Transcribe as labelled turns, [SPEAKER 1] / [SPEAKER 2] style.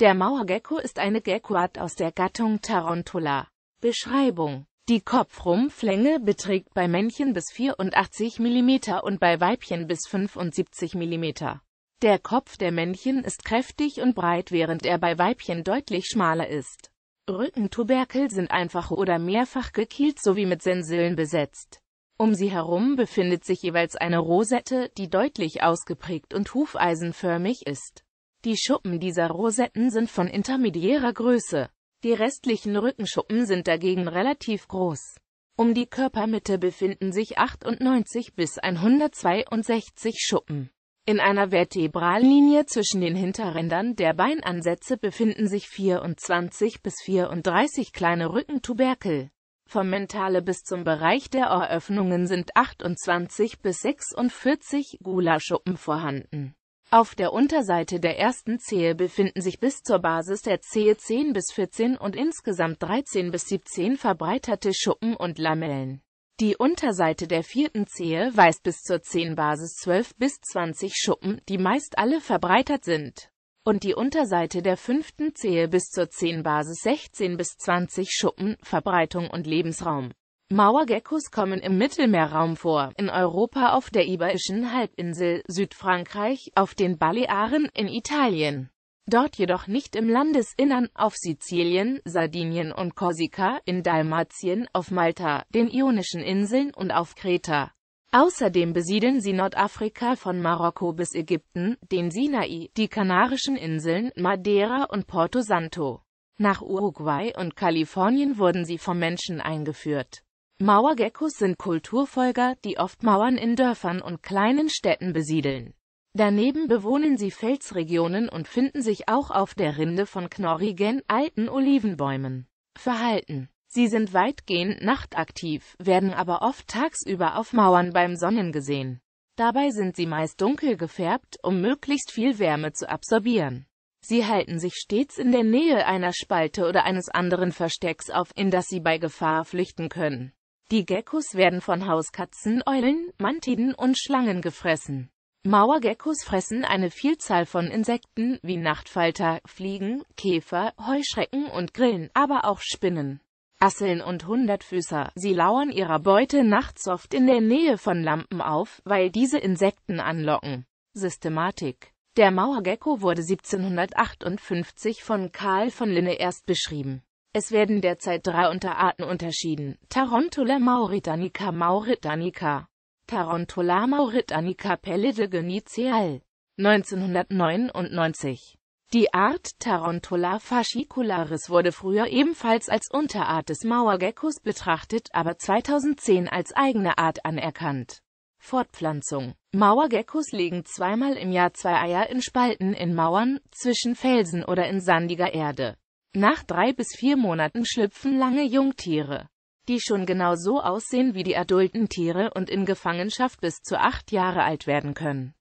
[SPEAKER 1] Der Mauergecko ist eine Geckoart aus der Gattung Tarantula. Beschreibung Die Kopfrumpflänge beträgt bei Männchen bis 84 mm und bei Weibchen bis 75 mm. Der Kopf der Männchen ist kräftig und breit, während er bei Weibchen deutlich schmaler ist. Rückentuberkel sind einfach oder mehrfach gekielt sowie mit Sensillen besetzt. Um sie herum befindet sich jeweils eine Rosette, die deutlich ausgeprägt und hufeisenförmig ist. Die Schuppen dieser Rosetten sind von intermediärer Größe. Die restlichen Rückenschuppen sind dagegen relativ groß. Um die Körpermitte befinden sich 98 bis 162 Schuppen. In einer Vertebrallinie zwischen den Hinterrändern der Beinansätze befinden sich 24 bis 34 kleine Rückentuberkel. Vom Mentale bis zum Bereich der Ohröffnungen sind 28 bis 46 Gulaschuppen vorhanden. Auf der Unterseite der ersten Zehe befinden sich bis zur Basis der Zehe 10 bis 14 und insgesamt 13 bis 17 verbreiterte Schuppen und Lamellen. Die Unterseite der vierten Zehe weist bis zur Zehenbasis 12 bis 20 Schuppen, die meist alle verbreitert sind. Und die Unterseite der fünften Zehe bis zur Zehenbasis 16 bis 20 Schuppen, Verbreitung und Lebensraum. Mauergeckos kommen im Mittelmeerraum vor, in Europa auf der Iberischen Halbinsel, Südfrankreich, auf den Balearen, in Italien. Dort jedoch nicht im Landesinnern, auf Sizilien, Sardinien und Korsika, in Dalmatien, auf Malta, den Ionischen Inseln und auf Kreta. Außerdem besiedeln sie Nordafrika von Marokko bis Ägypten, den Sinai, die Kanarischen Inseln, Madeira und Porto Santo. Nach Uruguay und Kalifornien wurden sie vom Menschen eingeführt. Mauergeckos sind Kulturfolger, die oft Mauern in Dörfern und kleinen Städten besiedeln. Daneben bewohnen sie Felsregionen und finden sich auch auf der Rinde von knorrigen, alten Olivenbäumen. Verhalten Sie sind weitgehend nachtaktiv, werden aber oft tagsüber auf Mauern beim Sonnen gesehen. Dabei sind sie meist dunkel gefärbt, um möglichst viel Wärme zu absorbieren. Sie halten sich stets in der Nähe einer Spalte oder eines anderen Verstecks auf, in das sie bei Gefahr flüchten können. Die Geckos werden von Hauskatzen, Eulen, Mantiden und Schlangen gefressen. Mauergeckos fressen eine Vielzahl von Insekten wie Nachtfalter, Fliegen, Käfer, Heuschrecken und Grillen, aber auch Spinnen. Asseln und Hundertfüßer. Sie lauern ihrer Beute nachts oft in der Nähe von Lampen auf, weil diese Insekten anlocken. Systematik Der Mauergecko wurde 1758 von Karl von Linne erst beschrieben. Es werden derzeit drei Unterarten unterschieden. Tarantula mauritanica mauritanica. Tarantula mauritanica pallidogeniceal. 1999. Die Art Tarantula fascicularis wurde früher ebenfalls als Unterart des Mauergeckos betrachtet, aber 2010 als eigene Art anerkannt. Fortpflanzung Mauergeckos legen zweimal im Jahr zwei Eier in Spalten in Mauern, zwischen Felsen oder in sandiger Erde. Nach drei bis vier Monaten schlüpfen lange Jungtiere, die schon genau so aussehen wie die adulten Tiere und in Gefangenschaft bis zu acht Jahre alt werden können.